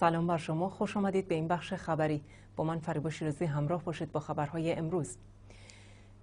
سلام بر شما خوش آمدید به این بخش خبری با من فریبا روزی همراه باشید با خبرهای امروز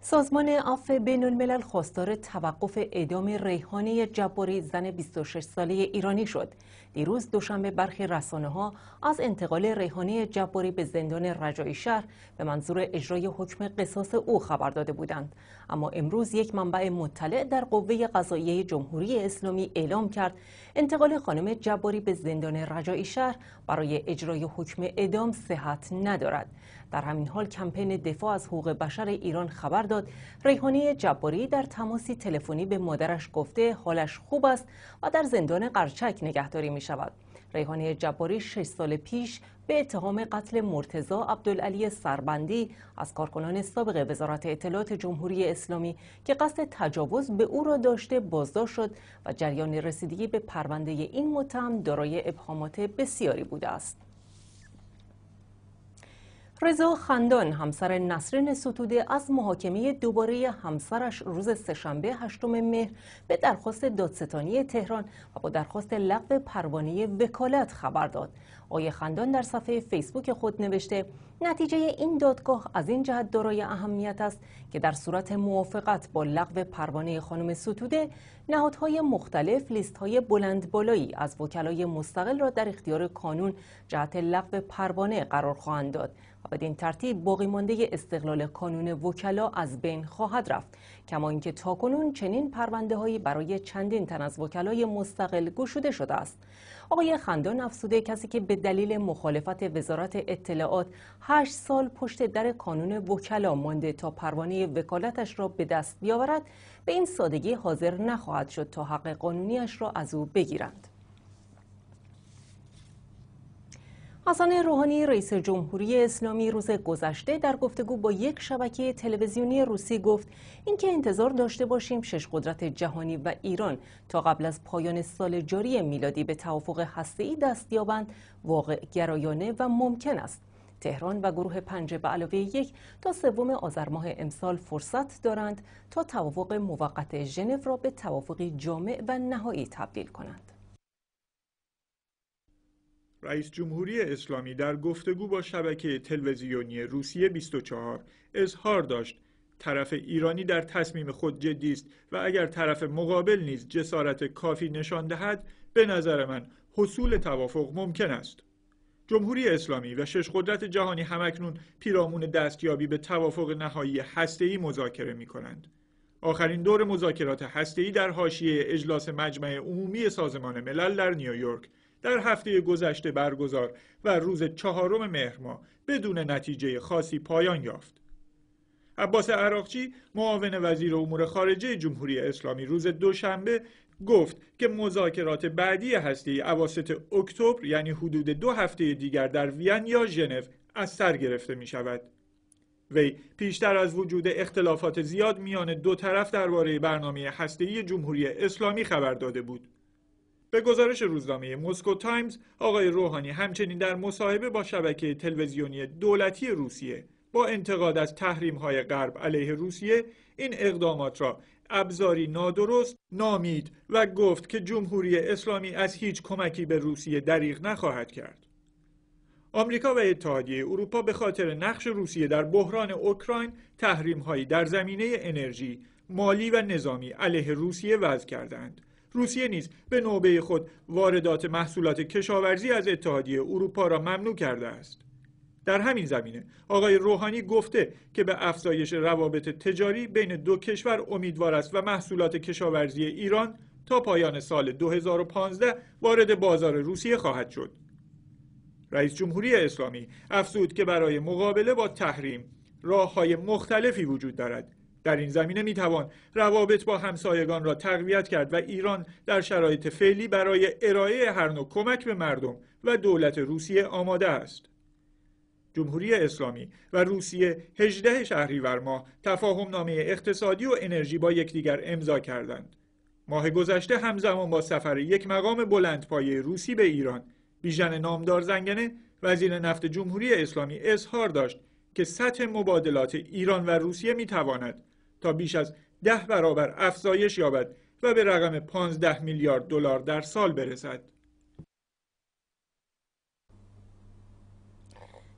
سازمان عفو بین الملل خواستار توقف اعدام ریحانه جباری زن 26 ساله ایرانی شد. دیروز دوشنبه برخی رسانه ها از انتقال ریحانه جباری به زندان رجایی شهر به منظور اجرای حکم قصاص او خبر داده بودند. اما امروز یک منبع مطلع در قوه قضاییه جمهوری اسلامی اعلام کرد انتقال خانم جباری به زندان رجایی شهر برای اجرای حکم اعدام صحت ندارد در همین حال کمپین دفاع از حقوق بشر ایران خبر داد ریحانه جباری در تماسی تلفنی به مادرش گفته حالش خوب است و در زندان قرچک نگهداری می شود ریحانه جباری شش سال پیش به اتهام قتل مرتزا عبدالعلی سربندی از کارکنان سابق وزارت اطلاعات جمهوری اسلامی که قصد تجاوز به او را داشته بازداشت شد و جریان رسیدگی به پرونده این متهم دارای ابهامات بسیاری بوده است. رضا خندان همسر نسرین ستوده از محاکمه دوباره همسرش روز سهشنبه هشتم مهر به درخواست دادستانی تهران و با درخواست لغو پروانه وکالت خبر داد. آقای خندان در صفحه فیسبوک خود نوشته نتیجه این دادگاه از این جهت دارای اهمیت است که در صورت موافقت با لغو پروانه خانم ستوده نهادهای مختلف لیستهای های بلند از وکلای مستقل را در اختیار کانون جهت لغو پروانه قرار خواهند داد بدین ترتیب باقی مانده استقلال کانون وکلا از بین خواهد رفت کما اینکه تاکنون چنین پرونده هایی برای چندین تن از وکلای مستقل گشوده شده است آقای خندان افسوده کسی که به دلیل مخالفت وزارت اطلاعات هشت سال پشت در کانون وکلا مانده تا پروانه وکالتش را به دست بیاورد به این سادگی حاضر نخواهد شد تا حق قانونیش را از او بگیرند حسن روحانی رئیس جمهوری اسلامی روز گذشته در گفتگو با یک شبکه تلویزیونی روسی گفت اینکه انتظار داشته باشیم شش قدرت جهانی و ایران تا قبل از پایان سال جاری میلادی به توافق هسته‌ای دست یابند واقع گرایانه و ممکن است تهران و گروه پنج به علاوه یک تا سوم آذر ماه امسال فرصت دارند تا توافق موقت ژنو را به توافقی جامع و نهایی تبدیل کنند رئیس جمهوری اسلامی در گفتگو با شبکه تلویزیونی روسیه 24 اظهار داشت طرف ایرانی در تصمیم خود جدی است و اگر طرف مقابل نیز جسارت کافی نشان دهد به نظر من حصول توافق ممکن است جمهوری اسلامی و شش قدرت جهانی همکنون پیرامون دستیابی به توافق نهایی هسته‌ای مذاکره می کنند. آخرین دور مذاکرات هسته‌ای در حاشیه اجلاس مجمع عمومی سازمان ملل در نیویورک در هفته گذشته برگزار و روز چهارم مهر ماه بدون نتیجه خاصی پایان یافت. عباس عراقچی معاون وزیر امور خارجه جمهوری اسلامی روز دوشنبه گفت که مذاکرات بعدی هستی اواسط اکتبر یعنی حدود دو هفته دیگر در وین یا ژنو از سر گرفته می شود. وی پیشتر از وجود اختلافات زیاد میان دو طرف درباره برنامه هسته‌ای جمهوری اسلامی خبر داده بود. به گزارش روزنامه مسکو تایمز آقای روحانی همچنین در مصاحبه با شبکه تلویزیونی دولتی روسیه با انتقاد از تحریم های غرب علیه روسیه این اقدامات را ابزاری نادرست نامید و گفت که جمهوری اسلامی از هیچ کمکی به روسیه دریغ نخواهد کرد. آمریکا و اتحادیه اروپا به خاطر نقش روسیه در بحران اوکراین تحریم هایی در زمینه انرژی، مالی و نظامی علیه روسیه وضع کردند روسیه نیز به نوبه خود واردات محصولات کشاورزی از اتحادیه اروپا را ممنوع کرده است در همین زمینه آقای روحانی گفته که به افزایش روابط تجاری بین دو کشور امیدوار است و محصولات کشاورزی ایران تا پایان سال 2015 وارد بازار روسیه خواهد شد. رئیس جمهوری اسلامی افزود که برای مقابله با تحریم راه های مختلفی وجود دارد در این زمینه می روابط با همسایگان را تقویت کرد و ایران در شرایط فعلی برای ارائه هر نوع کمک به مردم و دولت روسیه آماده است. جمهوری اسلامی و روسیه 18 شهریور ماه تفاهم نامه اقتصادی و انرژی با یکدیگر امضا کردند. ماه گذشته همزمان با سفر یک مقام بلندپایه روسی به ایران بیژن نامدار زنگنه وزیر نفت جمهوری اسلامی اظهار داشت که سطح مبادلات ایران و روسیه میتواند تا بیش از ده برابر افزایش یابد و به رقم 15 میلیارد دلار در سال برسد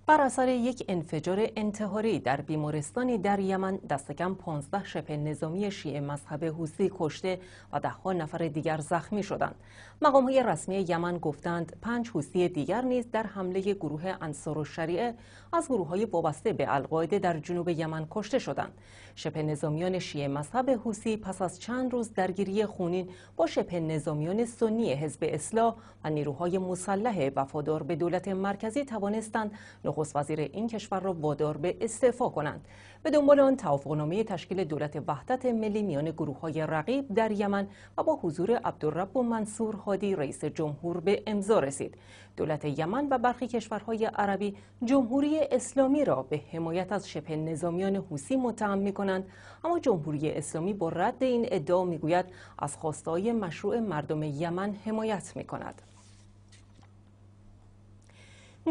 بر اثر یک انفجار انتحاری در بیمارستانی در یمن دستکم 15 شبه نظامی شیعه مذهب حوثی کشته و دهها نفر دیگر زخمی شدند. مقام های رسمی یمن گفتند پنج حوثی دیگر نیز در حمله گروه انصار شریعه از گروه های وابسته به القاعده در جنوب یمن کشته شدند. شبه نظامیان شیعه مذهب حوثی پس از چند روز درگیری خونین با شبه نظامیان سنی حزب اصلاح و نیروهای مسلح وفادار به دولت مرکزی توانستند نخست وزیر این کشور را وادار به استعفا کنند به دنبال آن توافقنامه تشکیل دولت وحدت ملی میان گروه های رقیب در یمن و با حضور عبدالرب و منصور هادی رئیس جمهور به امضا رسید دولت یمن و برخی کشورهای عربی جمهوری اسلامی را به حمایت از شبه نظامیان حوسی متهم می کنند اما جمهوری اسلامی با رد این ادعا میگوید از خواستای مشروع مردم یمن حمایت می کند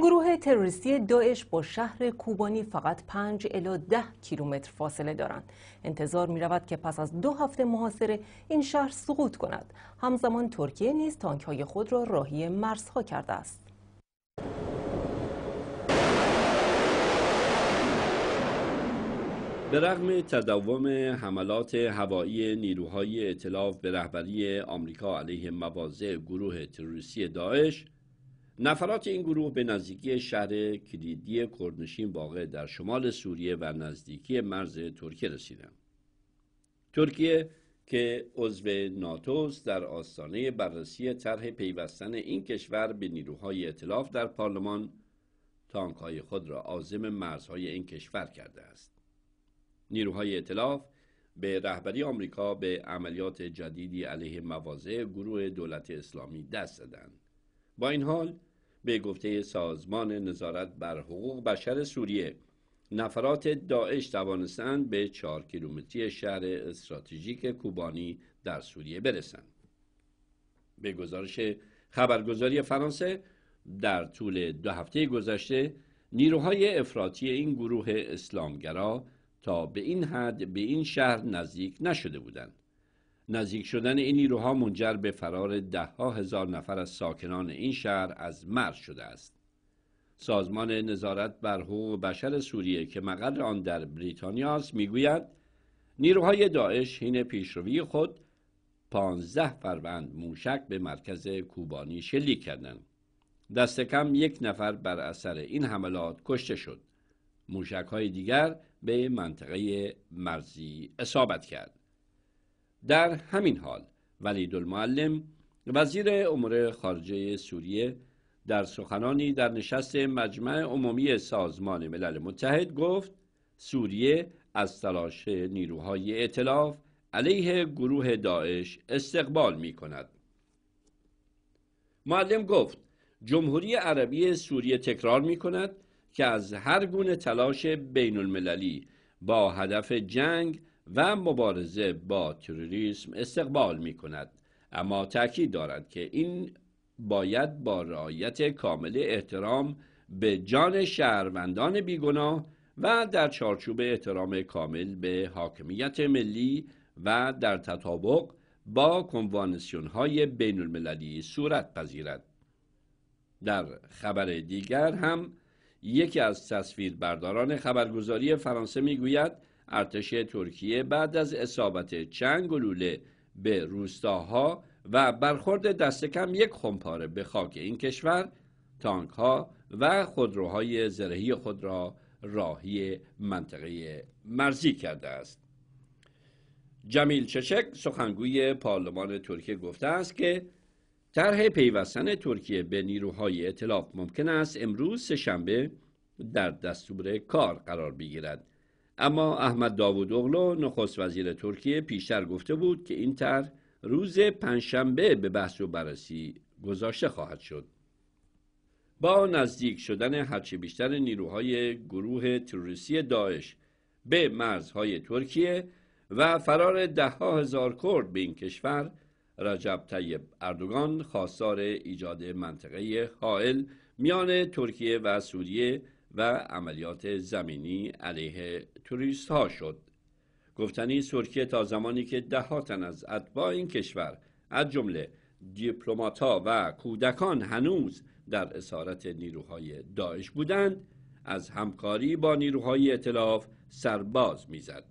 گروه تروریستی داعش با شهر کوبانی فقط 5 الی 10 کیلومتر فاصله دارند. انتظار می رود که پس از دو هفته محاصره این شهر سقوط کند. همزمان ترکیه نیز تانک های خود را راهی مرزها کرده است. به رغم تداوم حملات هوایی نیروهای اطلاف به رهبری آمریکا علیه مواضع گروه تروریستی داعش نفرات این گروه به نزدیکی شهر کلیدی کردنشین واقع در شمال سوریه و نزدیکی مرز ترکیه رسیدند. ترکیه که عضو ناتوست در آستانه بررسی طرح پیوستن این کشور به نیروهای اطلاف در پارلمان تانکهای خود را آزم مرزهای این کشور کرده است. نیروهای اطلاف به رهبری آمریکا به عملیات جدیدی علیه مواضع گروه دولت اسلامی دست دادند. با این حال به گفته سازمان نظارت بر حقوق بشر سوریه نفرات داعش توانستند به چهار کیلومتری شهر استراتژیک کوبانی در سوریه برسند به گزارش خبرگزاری فرانسه در طول دو هفته گذشته نیروهای افراطی این گروه اسلامگرا تا به این حد به این شهر نزدیک نشده بودند نزدیک شدن این نیروها منجر به فرار ها هزار نفر از ساکنان این شهر از مرز شده است سازمان نظارت بر حقوق بشر سوریه که مقر آن در بریتانیا است میگوید نیروهای داعش حین پیشروی خود 15 فروند موشک به مرکز کوبانی شلیک کردند دست کم یک نفر بر اثر این حملات کشته شد موشک های دیگر به منطقه مرزی اصابت کرد در همین حال ولید المعلم وزیر امور خارجه سوریه در سخنانی در نشست مجمع عمومی سازمان ملل متحد گفت سوریه از تلاش نیروهای اطلاف علیه گروه داعش استقبال می کند. معلم گفت جمهوری عربی سوریه تکرار می کند که از هر گونه تلاش بین المللی با هدف جنگ و مبارزه با تروریسم استقبال می کند اما تاکید دارد که این باید با رعایت کامل احترام به جان شهروندان بیگناه و در چارچوب احترام کامل به حاکمیت ملی و در تطابق با کنوانسیون های بین المللی صورت پذیرد. در خبر دیگر هم یکی از برداران خبرگزاری فرانسه میگوید ارتش ترکیه بعد از اصابت چند گلوله به روستاها و برخورد دست کم یک خمپاره به خاک این کشور تانک ها و خودروهای زرهی خود را راهی منطقه مرزی کرده است جمیل چشک سخنگوی پارلمان ترکیه گفته است که طرح پیوستن ترکیه به نیروهای اطلاف ممکن است امروز سهشنبه در دستور کار قرار بگیرد اما احمد داوود اغلو نخست وزیر ترکیه پیشتر گفته بود که این طرح روز پنجشنبه به بحث و بررسی گذاشته خواهد شد با نزدیک شدن هرچه بیشتر نیروهای گروه تروریستی داعش به مرزهای ترکیه و فرار دهها هزار کرد به این کشور رجب طیب اردوگان خواستار ایجاد منطقه حائل میان ترکیه و سوریه و عملیات زمینی علیه توریست ها شد گفتنی سرکیه تا زمانی که ده تن از اتباع این کشور از جمله دیپلمات ها و کودکان هنوز در اسارت نیروهای داعش بودند از همکاری با نیروهای اطلاف سرباز میزد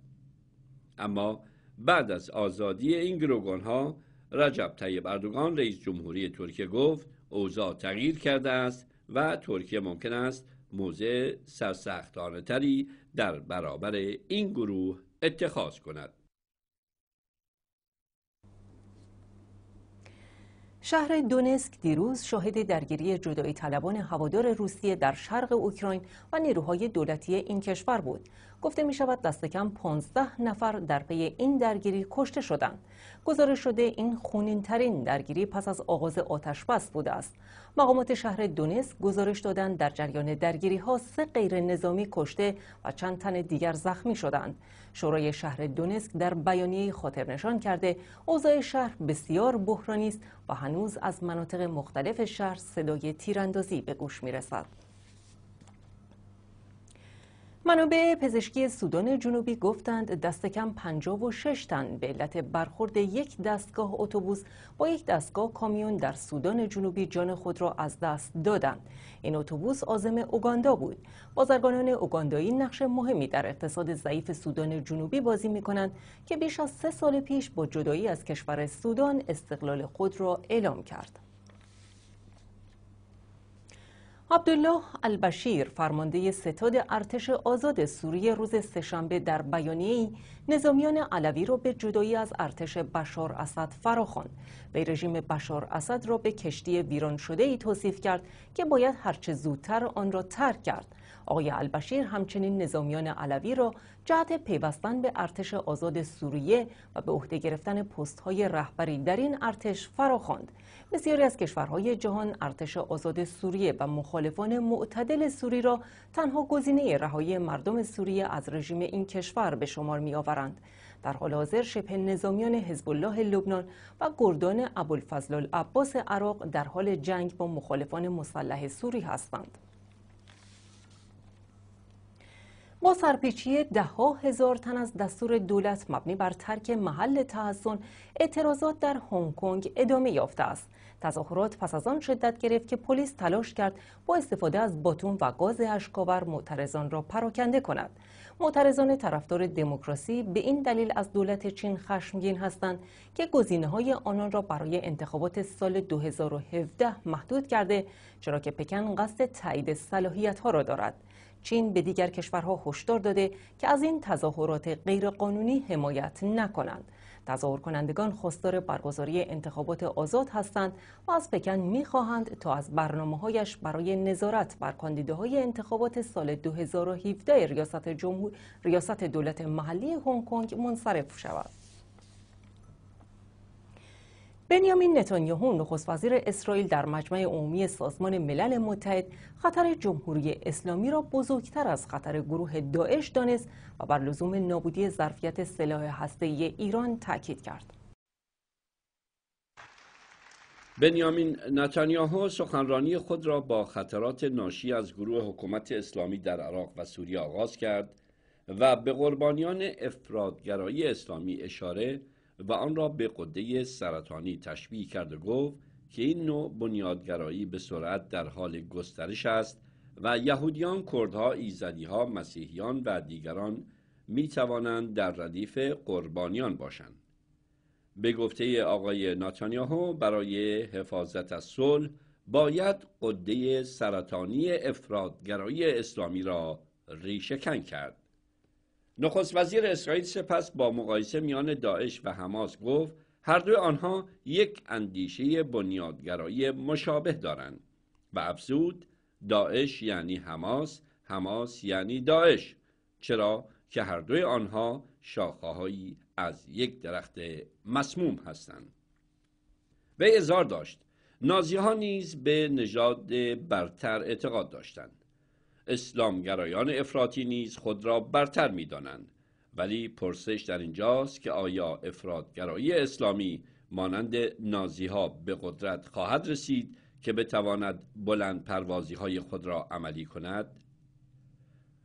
اما بعد از آزادی این گروگان ها رجب طیب اردوغان رئیس جمهوری ترکیه گفت اوضاع تغییر کرده است و ترکیه ممکن است موضع سرسختانه تری در برابر این گروه اتخاذ کند. شهر دونسک دیروز شاهد درگیری جدایی طلبان هوادار روسیه در شرق اوکراین و نیروهای دولتی این کشور بود. گفته می شود دست کم 15 نفر در پی این درگیری کشته شدند. گزارش شده این خونین ترین درگیری پس از آغاز آتش بس بوده است. مقامات شهر دونسک گزارش دادند در جریان درگیری ها سه غیر نظامی کشته و چند تن دیگر زخمی شدند. شورای شهر دونسک در بیانیه خاطر نشان کرده اوضاع شهر بسیار بحرانی است و هنوز از مناطق مختلف شهر صدای تیراندازی به گوش می رسد. منابع پزشکی سودان جنوبی گفتند دست کم 56 تن به علت برخورد یک دستگاه اتوبوس با یک دستگاه کامیون در سودان جنوبی جان خود را از دست دادند. این اتوبوس آزم اوگاندا بود. بازرگانان اوگاندایی نقش مهمی در اقتصاد ضعیف سودان جنوبی بازی می کنند که بیش از سه سال پیش با جدایی از کشور سودان استقلال خود را اعلام کرد. عبدالله البشیر فرمانده ستاد ارتش آزاد سوریه روز سهشنبه در بیانیه‌ای نظامیان علوی را به جدایی از ارتش بشار اسد فراخواند وی رژیم بشار اسد را به کشتی ویران شده ای توصیف کرد که باید هرچه زودتر آن را ترک کرد آقای البشیر همچنین نظامیان علوی را جهت پیوستن به ارتش آزاد سوریه و به عهده گرفتن پستهای رهبری در این ارتش فراخواند بسیاری از کشورهای جهان ارتش آزاد سوریه و مخالفان معتدل سوری را تنها گزینه رهایی مردم سوریه از رژیم این کشور به شمار میآورند در حال حاضر شبه نظامیان حزب الله لبنان و گردان ابوالفضل العباس عراق در حال جنگ با مخالفان مسلح سوری هستند با سرپیچی ده هزار تن از دستور دولت مبنی بر ترک محل تحسن اعتراضات در هنگ کنگ ادامه یافته است تظاهرات پس از آن شدت گرفت که پلیس تلاش کرد با استفاده از باتون و گاز اشکاور معترضان را پراکنده کند معترضان طرفدار دموکراسی به این دلیل از دولت چین خشمگین هستند که گزینه های آنان را برای انتخابات سال 2017 محدود کرده چرا که پکن قصد تایید صلاحیت ها را دارد چین به دیگر کشورها هشدار داده که از این تظاهرات غیرقانونی حمایت نکنند. تظاهر کنندگان خواستار برگزاری انتخابات آزاد هستند و از پکن میخواهند تا از برنامه هایش برای نظارت بر کاندیداهای انتخابات سال 2017 ریاست, جمهور... ریاست دولت محلی هنگ کنگ منصرف شود. بنیامین نتانیاهو نخست وزیر اسرائیل در مجمع عمومی سازمان ملل متحد خطر جمهوری اسلامی را بزرگتر از خطر گروه داعش دانست و بر لزوم نابودی ظرفیت سلاح هسته‌ای ایران تاکید کرد. بنیامین نتانیاهو سخنرانی خود را با خطرات ناشی از گروه حکومت اسلامی در عراق و سوریه آغاز کرد و به قربانیان افرادگرایی اسلامی اشاره و آن را به قده سرطانی تشبیه کرد و گفت که این نوع بنیادگرایی به سرعت در حال گسترش است و یهودیان، کردها، ایزدیها، مسیحیان و دیگران می توانند در ردیف قربانیان باشند. به گفته آقای ناتانیاهو برای حفاظت از صلح باید قده سرطانی افرادگرایی اسلامی را ریشه کرد. نخست وزیر اسرائیل سپس با مقایسه میان داعش و حماس گفت هر دوی آنها یک اندیشه بنیادگرایی مشابه دارند و افزود داعش یعنی حماس حماس یعنی داعش چرا که هر دوی آنها شاخههایی از یک درخت مسموم هستند به ازار داشت نازی ها نیز به نژاد برتر اعتقاد داشتند اسلامگرایان افراطی نیز خود را برتر می دانند. ولی پرسش در اینجاست که آیا افرادگرایی اسلامی مانند نازی ها به قدرت خواهد رسید که بتواند بلند پروازی های خود را عملی کند؟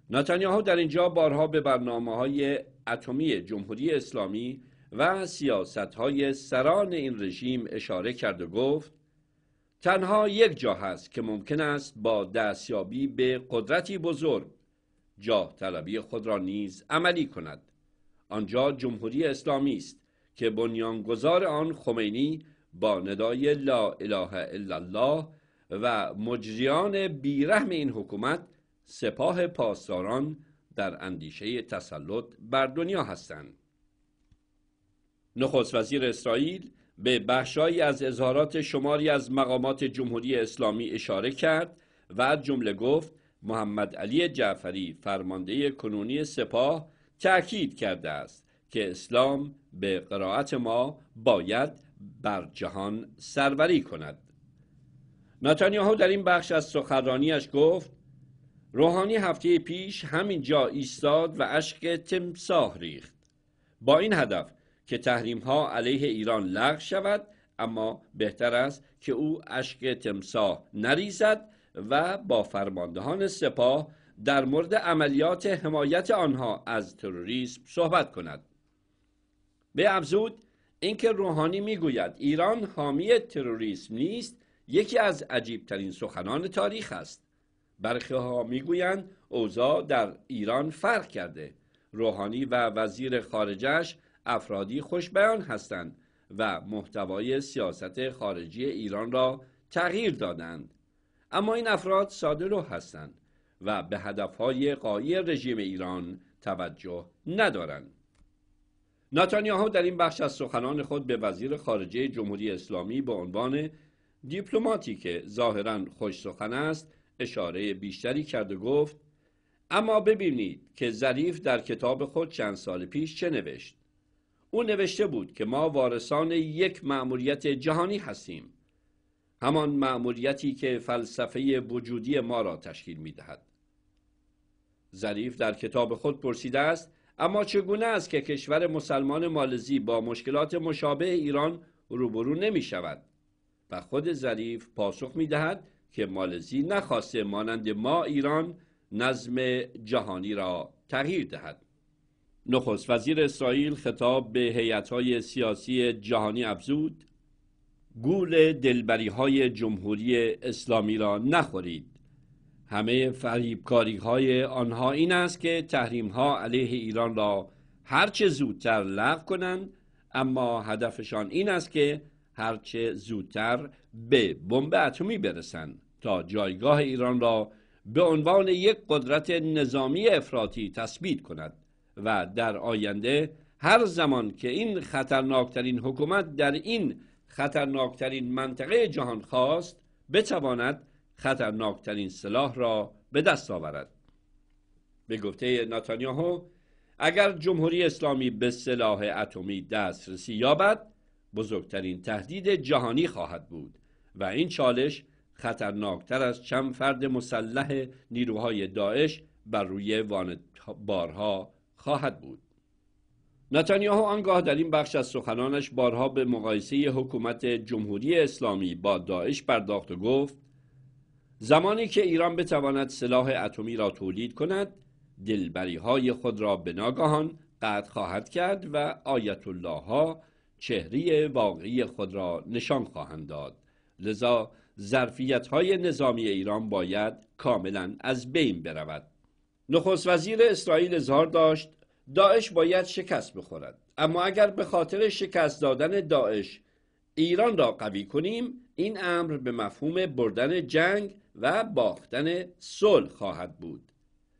نتانیاهو در اینجا بارها به برنامه های اتمی جمهوری اسلامی و سیاست های سران این رژیم اشاره کرد و گفت تنها یک جا هست که ممکن است با دستیابی به قدرتی بزرگ جا طلبی خود را نیز عملی کند آنجا جمهوری اسلامی است که بنیانگذار آن خمینی با ندای لا اله الا الله و مجریان بیرحم این حکومت سپاه پاسداران در اندیشه تسلط بر دنیا هستند نخست وزیر اسرائیل به بخشهایی از اظهارات شماری از مقامات جمهوری اسلامی اشاره کرد و جمله گفت محمد علی جعفری فرمانده کنونی سپاه تأکید کرده است که اسلام به قرائت ما باید بر جهان سروری کند نتانیاهو در این بخش از سخنرانیش گفت روحانی هفته پیش همین جا ایستاد و اشک تمساه ریخت با این هدف که تحریم ها علیه ایران لغو شود اما بهتر است که او اشک تمساه نریزد و با فرماندهان سپاه در مورد عملیات حمایت آنها از تروریسم صحبت کند به افزود اینکه روحانی میگوید ایران حامی تروریسم نیست یکی از عجیبترین سخنان تاریخ است برخی ها میگویند اوضاع در ایران فرق کرده روحانی و وزیر خارجش افرادی خوشبیان هستند و محتوای سیاست خارجی ایران را تغییر دادند اما این افراد ساده رو هستند و به هدفهای قایی رژیم ایران توجه ندارند نتانیاهو در این بخش از سخنان خود به وزیر خارجه جمهوری اسلامی به عنوان دیپلماتی که ظاهرا خوش سخن است اشاره بیشتری کرد و گفت اما ببینید که ظریف در کتاب خود چند سال پیش چه نوشت او نوشته بود که ما وارثان یک مأموریت جهانی هستیم همان مأموریتی که فلسفه وجودی ما را تشکیل می دهد. ظریف در کتاب خود پرسیده است اما چگونه است که کشور مسلمان مالزی با مشکلات مشابه ایران روبرو نمی شود و خود ظریف پاسخ می دهد که مالزی نخواسته مانند ما ایران نظم جهانی را تغییر دهد نخست وزیر اسرائیل خطاب به هیئت‌های سیاسی جهانی افزود گول دلبری های جمهوری اسلامی را نخورید همه فریبکاری های آنها این است که تحریم ها علیه ایران را هرچه زودتر لغو کنند اما هدفشان این است که هرچه زودتر به بمب اتمی برسند تا جایگاه ایران را به عنوان یک قدرت نظامی افراطی تثبیت کند و در آینده هر زمان که این خطرناکترین حکومت در این خطرناکترین منطقه جهان خواست بتواند خطرناکترین سلاح را به دست آورد به گفته نتانیاهو اگر جمهوری اسلامی به سلاح اتمی دسترسی یابد بزرگترین تهدید جهانی خواهد بود و این چالش خطرناکتر از چند فرد مسلح نیروهای داعش بر روی وان بارها خواهد بود نتانیاهو آنگاه در این بخش از سخنانش بارها به مقایسه حکومت جمهوری اسلامی با داعش پرداخت و گفت زمانی که ایران بتواند سلاح اتمی را تولید کند دلبری های خود را به ناگاهان قطع خواهد کرد و آیت الله ها چهره واقعی خود را نشان خواهند داد لذا ظرفیت های نظامی ایران باید کاملا از بین برود نخست وزیر اسرائیل اظهار داشت داعش باید شکست بخورد اما اگر به خاطر شکست دادن داعش ایران را قوی کنیم این امر به مفهوم بردن جنگ و باختن صلح خواهد بود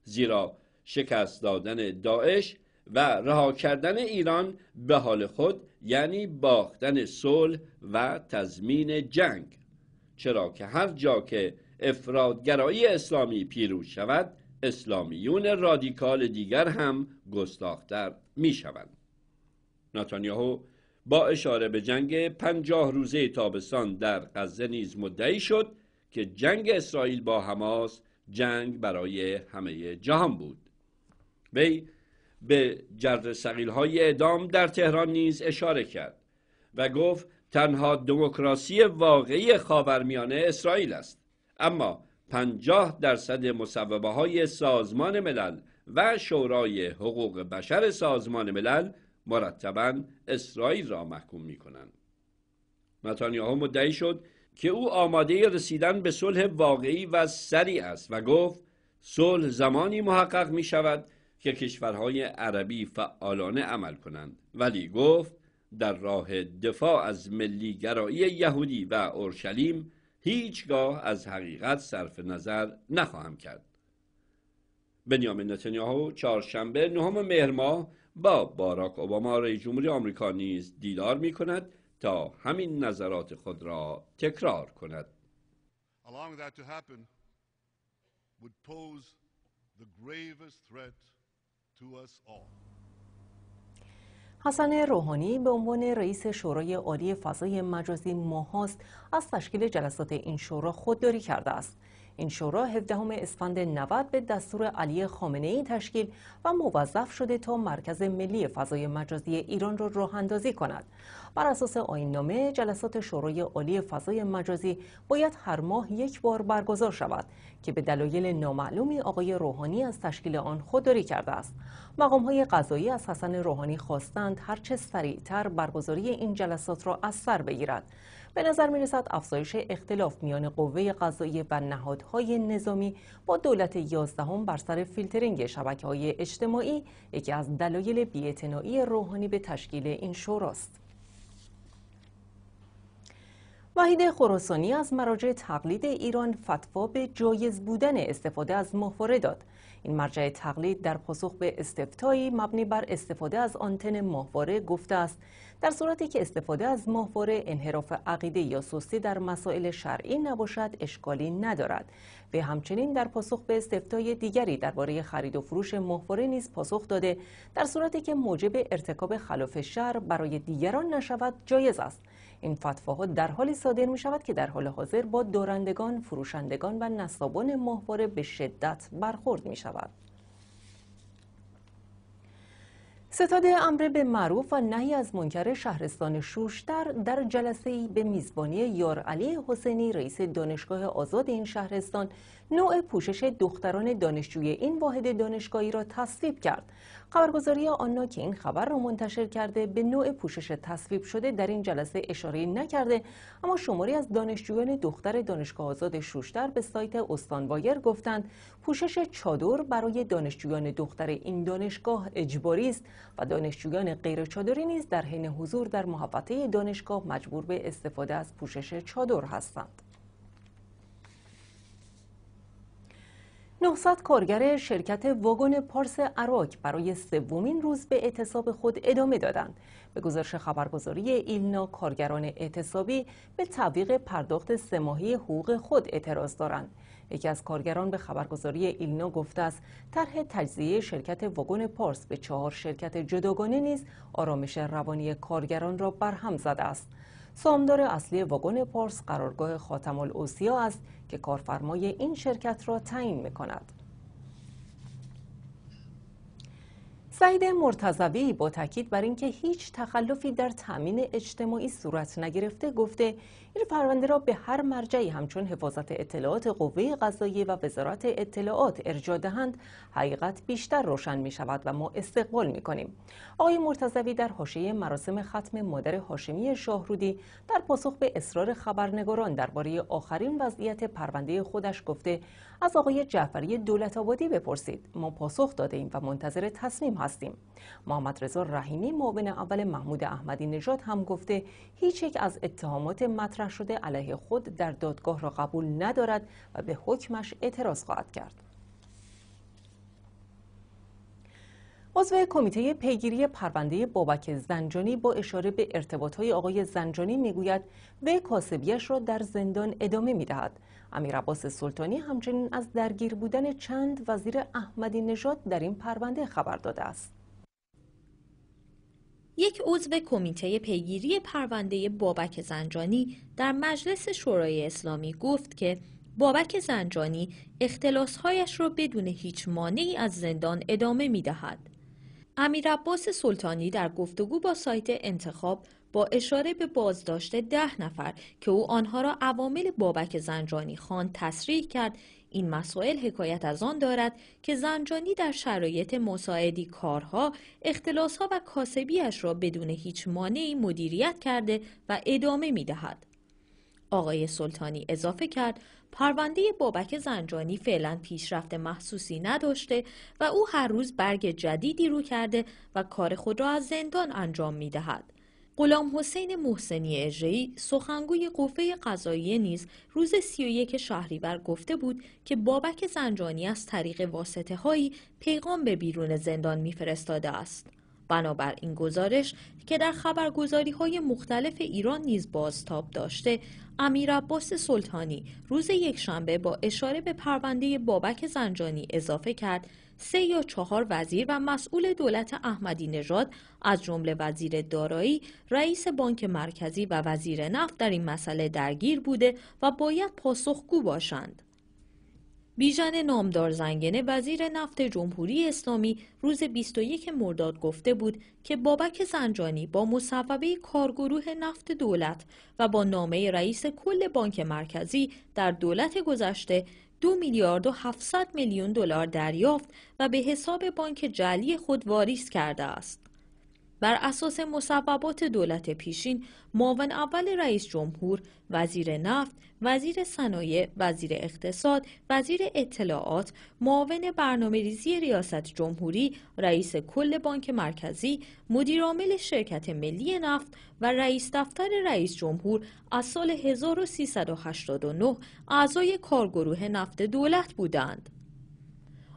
زیرا شکست دادن داعش و رها کردن ایران به حال خود یعنی باختن صلح و تضمین جنگ چرا که هر جا که افرادگرایی اسلامی پیروز شود اسلامیون رادیکال دیگر هم گستاختر می شوند. نتانیاهو با اشاره به جنگ پنجاه روزه تابستان در غزه نیز مدعی شد که جنگ اسرائیل با حماس جنگ برای همه جهان بود وی به جرد سقیل های اعدام در تهران نیز اشاره کرد و گفت تنها دموکراسی واقعی خاورمیانه اسرائیل است اما پنجاه درصد مصوبه های سازمان ملل و شورای حقوق بشر سازمان ملل مرتبا اسرائیل را محکوم می کنند. نتانیاهو مدعی شد که او آماده رسیدن به صلح واقعی و سریع است و گفت صلح زمانی محقق می شود که کشورهای عربی فعالانه عمل کنند ولی گفت در راه دفاع از ملیگرایی یهودی و اورشلیم هیچگاه از حقیقت صرف نظر نخواهم کرد بنیامین نتانیاهو چهارشنبه نهم مهر ماه با باراک اوباما رئیس جمهوری آمریکا نیز دیدار می کند تا همین نظرات خود را تکرار کند حسن روحانی به عنوان رئیس شورای عالی فضای مجازی ماهاست از تشکیل جلسات این شورا خودداری کرده است. این شورا 17 اسفند 90 به دستور علی خامنه ای تشکیل و موظف شده تا مرکز ملی فضای مجازی ایران را راه کند. بر اساس آین نامه جلسات شورای عالی فضای مجازی باید هر ماه یک بار برگزار شود که به دلایل نامعلومی آقای روحانی از تشکیل آن خودداری کرده است مقام های قضایی از حسن روحانی خواستند هرچه سریعتر برگزاری این جلسات را از سر بگیرد به نظر می افزایش اختلاف میان قوه قضایی و نهادهای نظامی با دولت یازدهم بر سر فیلترینگ شبکه های اجتماعی یکی از دلایل بیاعتنایی روحانی به تشکیل این شوراست وحید خراسانی از مراجع تقلید ایران فتوا به جایز بودن استفاده از ماهواره داد این مرجع تقلید در پاسخ به استفتایی مبنی بر استفاده از آنتن ماهواره گفته است در صورتی که استفاده از ماهواره انحراف عقیده یا سستی در مسائل شرعی نباشد اشکالی ندارد و همچنین در پاسخ به استفتای دیگری درباره خرید و فروش ماهواره نیز پاسخ داده در صورتی که موجب ارتکاب خلاف شر برای دیگران نشود جایز است این فتواها در حالی صادر می شود که در حال حاضر با دارندگان، فروشندگان و نصابان ماهواره به شدت برخورد می شود. ستاد امر به معروف و نهی از منکر شهرستان شوشتر در جلسه ای به میزبانی یار علی حسینی رئیس دانشگاه آزاد این شهرستان نوع پوشش دختران دانشجوی این واحد دانشگاهی را تصویب کرد خبرگزاری آنا که این خبر را منتشر کرده به نوع پوشش تصویب شده در این جلسه اشاره نکرده اما شماری از دانشجویان دختر دانشگاه آزاد شوشتر به سایت استان وایر گفتند پوشش چادر برای دانشجویان دختر این دانشگاه اجباری است و دانشجویان غیر چادری نیز در حین حضور در محوطه دانشگاه مجبور به استفاده از پوشش چادر هستند 900 کارگر شرکت واگن پارس عراق برای سومین روز به اعتصاب خود ادامه دادند. به گزارش خبرگزاری ایلنا کارگران اعتصابی به تعویق پرداخت سماهی حقوق خود اعتراض دارند. یکی از کارگران به خبرگزاری ایلنا گفته است طرح تجزیه شرکت واگن پارس به چهار شرکت جداگانه نیز آرامش روانی کارگران را برهم زده است. سامدار اصلی واگن پارس قرارگاه خاتم الاوسیا است که کارفرمای این شرکت را تعیین می سعید مرتضوی با تاکید بر اینکه هیچ تخلفی در تامین اجتماعی صورت نگرفته گفته این پرونده را به هر مرجعی همچون حفاظت اطلاعات قوه قضاییه و وزارت اطلاعات ارجاع دهند حقیقت بیشتر روشن می شود و ما استقبال می کنیم آقای مرتضوی در حاشیه مراسم ختم مادر هاشمی شاهرودی در پاسخ به اصرار خبرنگاران درباره آخرین وضعیت پرونده خودش گفته از آقای جعفری دولت آبادی بپرسید ما پاسخ داده ایم و منتظر تصمیم هستیم محمد رضا رحیمی معاون اول محمود احمدی نژاد هم گفته هیچ یک از اتهامات مطرح شده علیه خود در دادگاه را قبول ندارد و به حکمش اعتراض خواهد کرد عضو کمیته پیگیری پرونده بابک زنجانی با اشاره به ارتباط های آقای زنجانی میگوید وی کاسبیش را در زندان ادامه میدهد عباس سلطانی همچنین از درگیر بودن چند وزیر احمدی نژاد در این پرونده خبر داده است. یک عضو کمیته پیگیری پرونده بابک زنجانی در مجلس شورای اسلامی گفت که بابک زنجانی اختلاسهایش را بدون هیچ مانعی از زندان ادامه می دهد. امیر عباس سلطانی در گفتگو با سایت انتخاب با اشاره به بازداشت ده نفر که او آنها را عوامل بابک زنجانی خان تصریح کرد این مسائل حکایت از آن دارد که زنجانی در شرایط مساعدی کارها، اختلاسها و کاسبیش را بدون هیچ مانعی مدیریت کرده و ادامه می دهد. آقای سلطانی اضافه کرد پرونده بابک زنجانی فعلا پیشرفت محسوسی نداشته و او هر روز برگ جدیدی رو کرده و کار خود را از زندان انجام می دهد. غلام حسین محسنی اجرایی سخنگوی قوه قضاییه نیز روز 31 شهریور گفته بود که بابک زنجانی از طریق واسطه هایی پیغام به بیرون زندان میفرستاده است. بنابر این گزارش که در خبرگزاری های مختلف ایران نیز بازتاب داشته امیر سلطانی روز یکشنبه با اشاره به پرونده بابک زنجانی اضافه کرد سه یا چهار وزیر و مسئول دولت احمدی نژاد از جمله وزیر دارایی، رئیس بانک مرکزی و وزیر نفت در این مسئله درگیر بوده و باید پاسخگو باشند. بیژن زنگنه وزیر نفت جمهوری اسلامی روز 21 مرداد گفته بود که بابک زنجانی با مصوبه کارگروه نفت دولت و با نامه رئیس کل بانک مرکزی در دولت گذشته دو میلیارد و 700 میلیون دلار دریافت و به حساب بانک جلی خود واریز کرده است. بر اساس مصوبات دولت پیشین معاون اول رئیس جمهور، وزیر نفت، وزیر صنایع، وزیر اقتصاد، وزیر اطلاعات، معاون برنامه ریزی ریاست جمهوری، رئیس کل بانک مرکزی، مدیرعامل شرکت ملی نفت و رئیس دفتر رئیس جمهور از سال 1389 اعضای کارگروه نفت دولت بودند.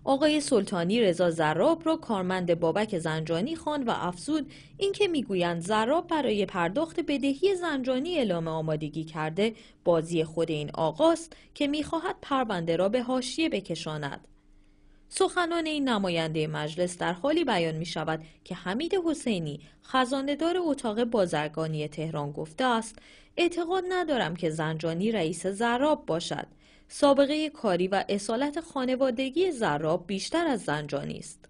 آقای سلطانی رضا زراب را کارمند بابک زنجانی خواند و افزود اینکه میگویند زراب برای پرداخت بدهی زنجانی اعلام آمادگی کرده بازی خود این آقاست که میخواهد پرونده را به هاشیه بکشاند سخنان این نماینده مجلس در حالی بیان می شود که حمید حسینی خزاندار اتاق بازرگانی تهران گفته است اعتقاد ندارم که زنجانی رئیس زراب باشد سابقه کاری و اصالت خانوادگی زراب بیشتر از زنجانی است.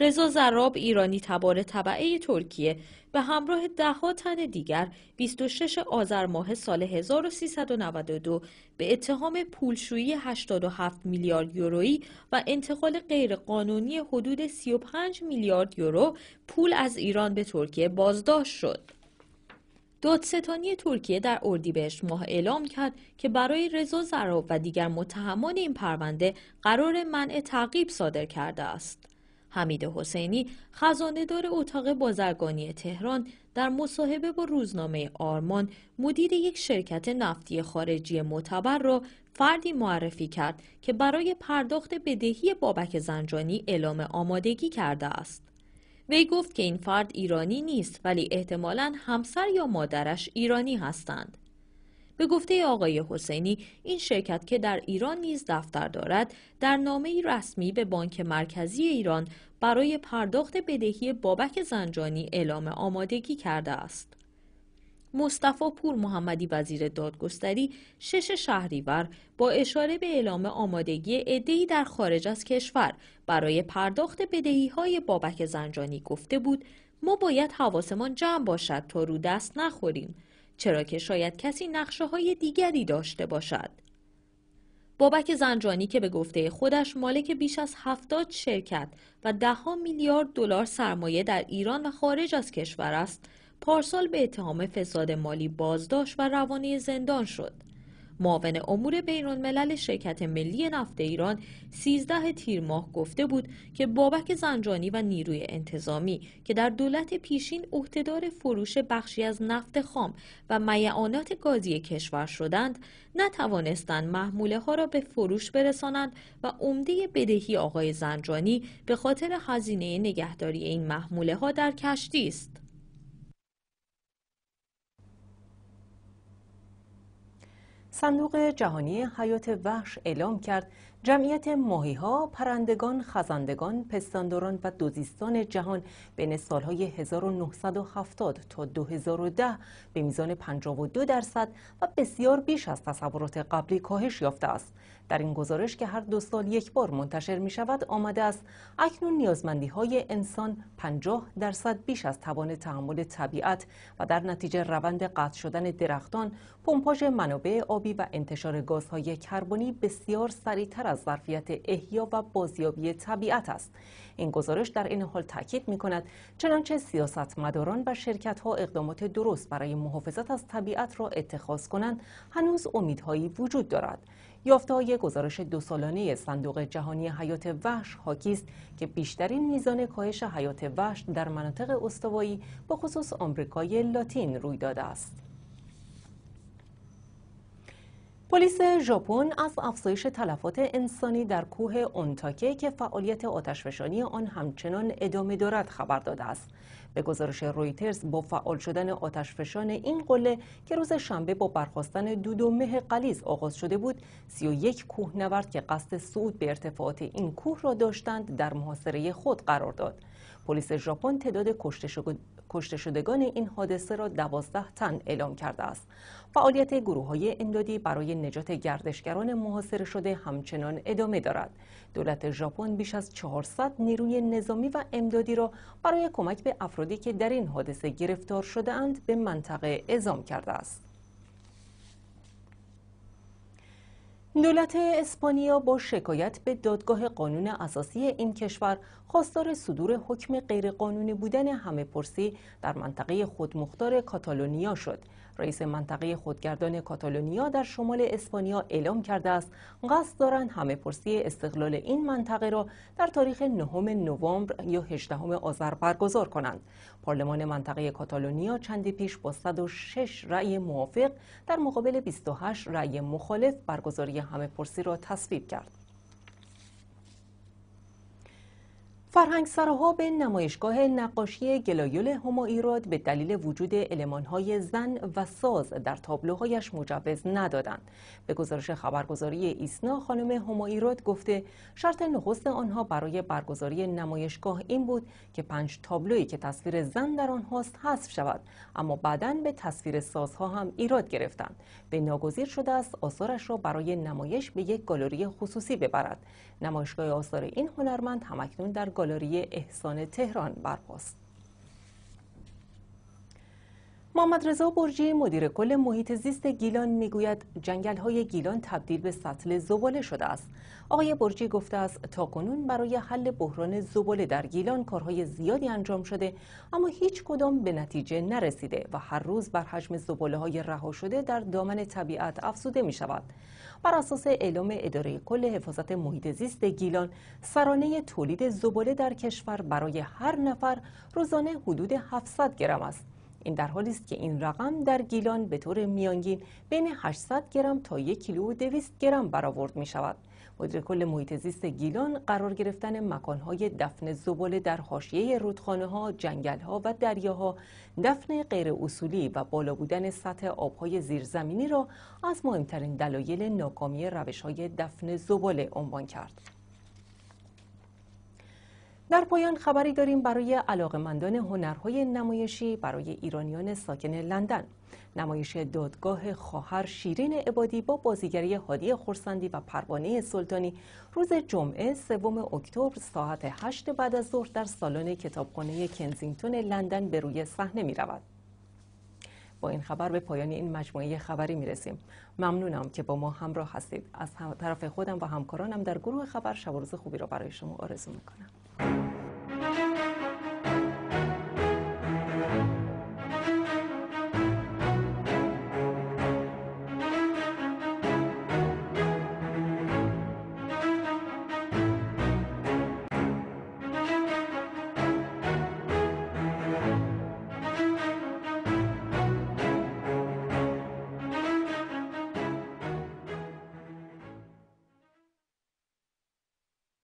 رضا زراب ایرانی تبار طبعه ترکیه به همراه دهها تن دیگر 26 آذر ماه سال 1392 به اتهام پولشویی 87 میلیارد یورویی و انتقال غیرقانونی حدود 35 میلیارد یورو پول از ایران به ترکیه بازداشت شد. دادستانی ترکیه در اردیبهشت ماه اعلام کرد که برای رضا زراب و دیگر متهمان این پرونده قرار منع تعقیب صادر کرده است. حمید حسینی دار اتاق بازرگانی تهران در مصاحبه با روزنامه آرمان مدیر یک شرکت نفتی خارجی معتبر را فردی معرفی کرد که برای پرداخت بدهی بابک زنجانی اعلام آمادگی کرده است وی گفت که این فرد ایرانی نیست ولی احتمالا همسر یا مادرش ایرانی هستند. به گفته آقای حسینی این شرکت که در ایران نیز دفتر دارد در نامه رسمی به بانک مرکزی ایران برای پرداخت بدهی بابک زنجانی اعلام آمادگی کرده است. مصطفی پور محمدی وزیر دادگستری شش شهریور با اشاره به اعلام آمادگی عدهای در خارج از کشور برای پرداخت بدهی های بابک زنجانی گفته بود ما باید حواسمان جمع باشد تا رو دست نخوریم چرا که شاید کسی نقشه های دیگری داشته باشد بابک زنجانی که به گفته خودش مالک بیش از 70 شرکت و دهها میلیارد دلار سرمایه در ایران و خارج از کشور است پارسال به اتهام فساد مالی بازداشت و روانه زندان شد. معاون امور بین‌الملل شرکت ملی نفت ایران 13 تیر ماه گفته بود که بابک زنجانی و نیروی انتظامی که در دولت پیشین عهدهدار فروش بخشی از نفت خام و میعانات گازی کشور شدند نتوانستند محموله ها را به فروش برسانند و عمده بدهی آقای زنجانی به خاطر هزینه نگهداری این محموله ها در کشتی است صندوق جهانی حیات وحش اعلام کرد جمعیت ماهیها، پرندگان، خزندگان، پستانداران و دوزیستان جهان بین سالهای 1970 تا 2010 به میزان 52 درصد و بسیار بیش از تصورات قبلی کاهش یافته است. در این گزارش که هر دو سال یک بار منتشر می شود آمده است اکنون نیازمندی های انسان 50 درصد بیش از توان تحمل طبیعت و در نتیجه روند قطع شدن درختان، پمپاژ منابع آبی و انتشار گازهای کربنی بسیار سریعتر از ظرفیت احیا و بازیابی طبیعت است. این گزارش در این حال تاکید می کند چنانچه سیاستمداران و شرکت ها اقدامات درست برای محافظت از طبیعت را اتخاذ کنند هنوز امیدهایی وجود دارد های گزارش دو سالانه صندوق جهانی حیات وحش حاکی است که بیشترین میزان کاهش حیات وحش در مناطق استوایی به خصوص آمریکای لاتین روی داده است. پلیس ژاپن از افزایش تلفات انسانی در کوه اونتاکه که فعالیت آتشفشانی آن همچنان ادامه دارد خبر داده است. به گزارش رویترز با فعال شدن آتشفشان این قله که روز شنبه با برخواستن دود و مه قلیز آغاز شده بود 31 نورد که قصد صعود به ارتفاعات این کوه را داشتند در محاصره خود قرار داد. پلیس ژاپن تعداد کشته, کشته شدگان این حادثه را دوازده تن اعلام کرده است. فعالیت گروه های امدادی برای نجات گردشگران محاصره شده همچنان ادامه دارد. دولت ژاپن بیش از 400 نیروی نظامی و امدادی را برای کمک به افرادی که در این حادثه گرفتار شده اند به منطقه اعزام کرده است. دولت اسپانیا با شکایت به دادگاه قانون اساسی این کشور خواستار صدور حکم غیرقانونی بودن همه پرسی در منطقه خودمختار کاتالونیا شد رئیس منطقه خودگردان کاتالونیا در شمال اسپانیا اعلام کرده است قصد دارند همه پرسی استقلال این منطقه را در تاریخ نهم نوامبر یا 18 آذر برگزار کنند پارلمان منطقه کاتالونیا چندی پیش با 106 رأی موافق در مقابل 28 رأی مخالف برگزاری همه پرسی را تصویب کرد فرهنگ سراها به نمایشگاه نقاشی گلایول ایراد به دلیل وجود المانهای زن و ساز در تابلوهایش مجوز ندادند. به گزارش خبرگزاری ایسنا خانم ایراد گفته شرط نخست آنها برای برگزاری نمایشگاه این بود که پنج تابلویی که تصویر زن در آنهاست حذف شود اما بعدا به تصویر سازها هم ایراد گرفتند به ناگزیر شده است آثارش را برای نمایش به یک گالری خصوصی ببرد نمایشگاه آثار این هنرمند همکنون در گالری احسان تهران برپاست. محمد رضا برجی مدیر کل محیط زیست گیلان میگوید جنگل های گیلان تبدیل به سطل زباله شده است. آقای برجی گفته است تا کنون برای حل بحران زباله در گیلان کارهای زیادی انجام شده اما هیچ کدام به نتیجه نرسیده و هر روز بر حجم زباله های رها شده در دامن طبیعت افزوده می شود. بر اساس اعلام اداره کل حفاظت محیط زیست گیلان سرانه تولید زباله در کشور برای هر نفر روزانه حدود 700 گرم است. این در حالی است که این رقم در گیلان به طور میانگین بین 800 گرم تا 1 کیلو و گرم برآورد می شود. مدیر کل محیط زیست گیلان قرار گرفتن مکانهای دفن زباله در حاشیه رودخانه ها، جنگل ها و دریاها، دفن غیر اصولی و بالا بودن سطح آبهای زیرزمینی را از مهمترین دلایل ناکامی روش های دفن زباله عنوان کرد. در پایان خبری داریم برای علاقمندان هنرهای نمایشی برای ایرانیان ساکن لندن نمایش دادگاه خواهر شیرین عبادی با بازیگری هادی خورسندی و پروانه سلطانی روز جمعه سوم اکتبر ساعت 8 بعد از ظهر در سالن کتابخانه کنزینگتون لندن به روی صحنه می رود. با این خبر به پایان این مجموعه خبری می رسیم. ممنونم که با ما همراه هستید. از طرف خودم و همکارانم در گروه خبر شب روز خوبی را برای شما آرزو می کنم.